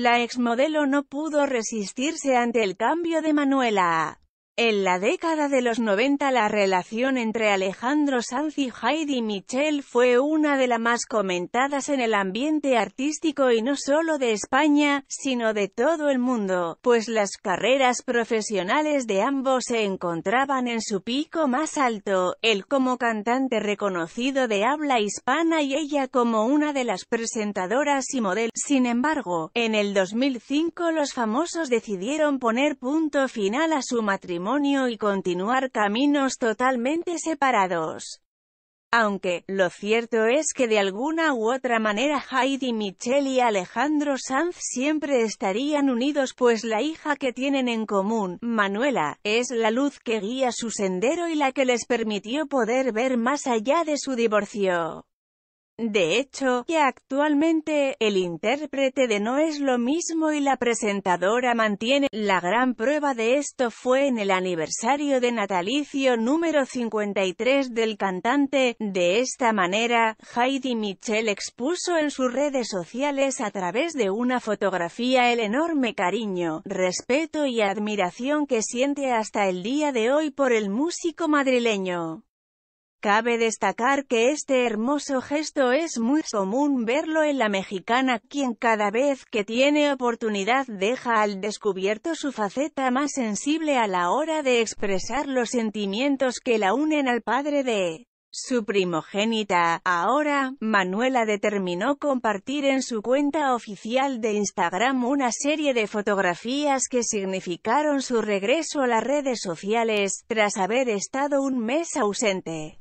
La exmodelo no pudo resistirse ante el cambio de Manuela en la década de los 90 la relación entre Alejandro Sanz y Heidi Michel fue una de las más comentadas en el ambiente artístico y no solo de España, sino de todo el mundo, pues las carreras profesionales de ambos se encontraban en su pico más alto, él como cantante reconocido de habla hispana y ella como una de las presentadoras y modelos. Sin embargo, en el 2005 los famosos decidieron poner punto final a su matrimonio y continuar caminos totalmente separados. Aunque, lo cierto es que de alguna u otra manera Heidi Michelle y Alejandro Sanz siempre estarían unidos pues la hija que tienen en común, Manuela, es la luz que guía su sendero y la que les permitió poder ver más allá de su divorcio. De hecho, que actualmente, el intérprete de No es lo mismo y la presentadora mantiene. La gran prueba de esto fue en el aniversario de natalicio número 53 del cantante. De esta manera, Heidi Mitchell expuso en sus redes sociales a través de una fotografía el enorme cariño, respeto y admiración que siente hasta el día de hoy por el músico madrileño. Cabe destacar que este hermoso gesto es muy común verlo en la mexicana, quien cada vez que tiene oportunidad deja al descubierto su faceta más sensible a la hora de expresar los sentimientos que la unen al padre de su primogénita. Ahora, Manuela determinó compartir en su cuenta oficial de Instagram una serie de fotografías que significaron su regreso a las redes sociales, tras haber estado un mes ausente.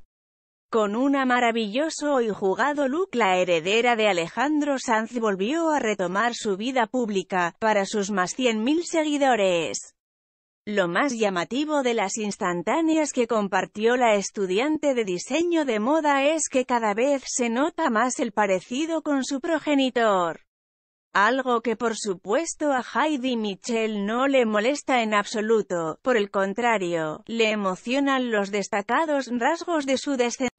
Con una maravilloso y jugado look la heredera de Alejandro Sanz volvió a retomar su vida pública, para sus más 100.000 seguidores. Lo más llamativo de las instantáneas que compartió la estudiante de diseño de moda es que cada vez se nota más el parecido con su progenitor. Algo que por supuesto a Heidi Michel no le molesta en absoluto, por el contrario, le emocionan los destacados rasgos de su descendencia.